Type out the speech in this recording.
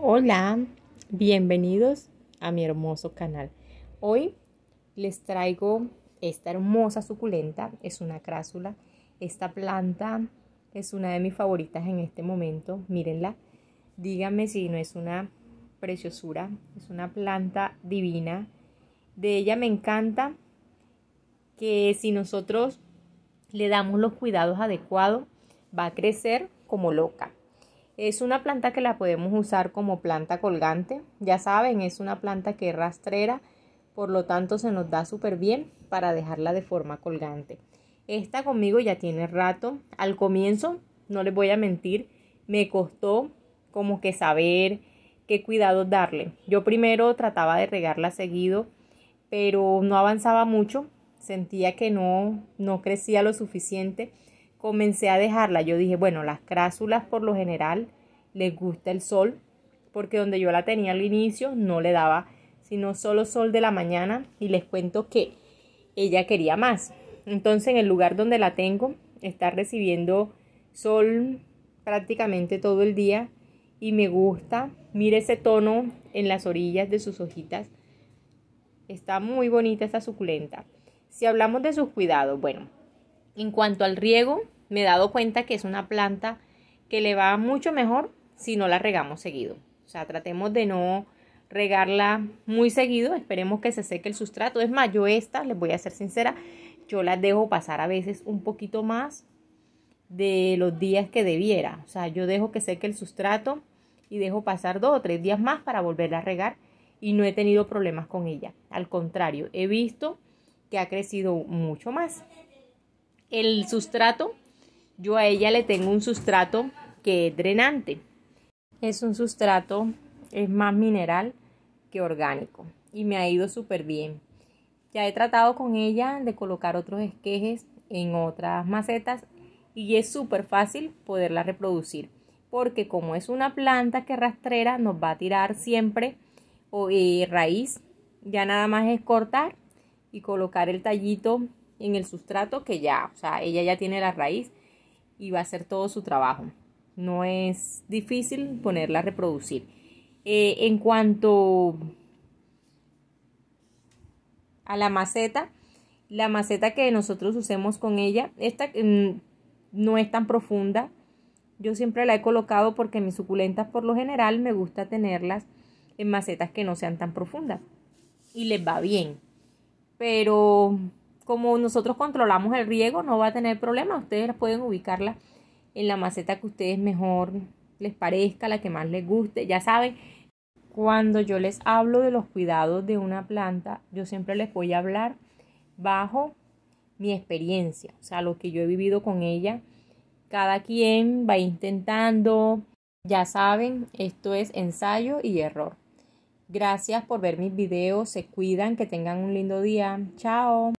Hola, bienvenidos a mi hermoso canal. Hoy les traigo esta hermosa suculenta, es una crásula. Esta planta es una de mis favoritas en este momento, mírenla. Díganme si no es una preciosura, es una planta divina. De ella me encanta que si nosotros le damos los cuidados adecuados, va a crecer como loca es una planta que la podemos usar como planta colgante. Ya saben, es una planta que es rastrera, por lo tanto se nos da súper bien para dejarla de forma colgante. Esta conmigo ya tiene rato. Al comienzo, no les voy a mentir, me costó como que saber qué cuidado darle. Yo primero trataba de regarla seguido, pero no avanzaba mucho, sentía que no, no crecía lo suficiente. Comencé a dejarla. Yo dije, bueno, las crásulas por lo general les gusta el sol, porque donde yo la tenía al inicio no le daba sino solo sol de la mañana y les cuento que ella quería más. Entonces en el lugar donde la tengo está recibiendo sol prácticamente todo el día y me gusta. Mire ese tono en las orillas de sus hojitas. Está muy bonita esta suculenta. Si hablamos de sus cuidados, bueno, en cuanto al riego, me he dado cuenta que es una planta que le va mucho mejor si no la regamos seguido. O sea, tratemos de no regarla muy seguido, esperemos que se seque el sustrato. Es más, yo esta, les voy a ser sincera, yo la dejo pasar a veces un poquito más de los días que debiera. O sea, yo dejo que seque el sustrato y dejo pasar dos o tres días más para volverla a regar y no he tenido problemas con ella. Al contrario, he visto que ha crecido mucho más. El sustrato, yo a ella le tengo un sustrato que es drenante es un sustrato, es más mineral que orgánico y me ha ido súper bien. Ya he tratado con ella de colocar otros esquejes en otras macetas y es súper fácil poderla reproducir porque como es una planta que rastrera nos va a tirar siempre eh, raíz, ya nada más es cortar y colocar el tallito en el sustrato que ya, o sea, ella ya tiene la raíz y va a hacer todo su trabajo. No es difícil ponerla a reproducir. Eh, en cuanto a la maceta, la maceta que nosotros usemos con ella, esta mm, no es tan profunda. Yo siempre la he colocado porque mis suculentas por lo general me gusta tenerlas en macetas que no sean tan profundas y les va bien. Pero como nosotros controlamos el riego, no va a tener problema. Ustedes pueden ubicarla en la maceta que a ustedes mejor les parezca, la que más les guste. Ya saben, cuando yo les hablo de los cuidados de una planta, yo siempre les voy a hablar bajo mi experiencia, o sea, lo que yo he vivido con ella. Cada quien va intentando, ya saben, esto es ensayo y error. Gracias por ver mis videos, se cuidan, que tengan un lindo día. Chao.